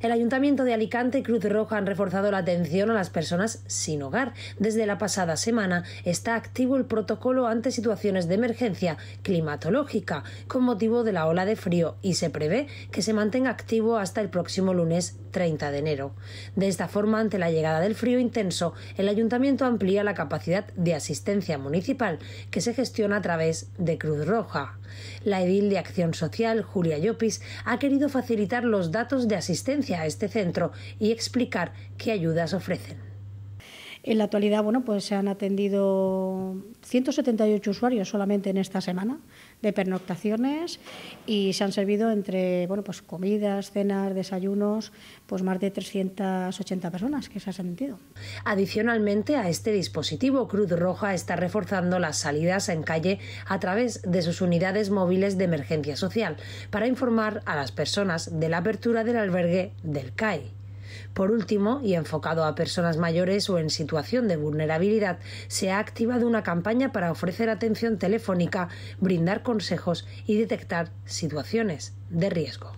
El Ayuntamiento de Alicante y Cruz Roja han reforzado la atención a las personas sin hogar. Desde la pasada semana está activo el protocolo ante situaciones de emergencia climatológica con motivo de la ola de frío y se prevé que se mantenga activo hasta el próximo lunes 30 de enero. De esta forma, ante la llegada del frío intenso, el Ayuntamiento amplía la capacidad de asistencia municipal que se gestiona a través de Cruz Roja. La edil de Acción Social, Julia Llopis, ha querido facilitar los datos de asistencia a este centro y explicar qué ayudas ofrecen. En la actualidad, bueno, pues se han atendido 178 usuarios solamente en esta semana de pernoctaciones y se han servido entre, bueno, pues comidas, cenas, desayunos, pues más de 380 personas que se han sentido. Adicionalmente a este dispositivo, Cruz Roja está reforzando las salidas en calle a través de sus unidades móviles de emergencia social para informar a las personas de la apertura del albergue del CAI. E. Por último, y enfocado a personas mayores o en situación de vulnerabilidad, se ha activado una campaña para ofrecer atención telefónica, brindar consejos y detectar situaciones de riesgo.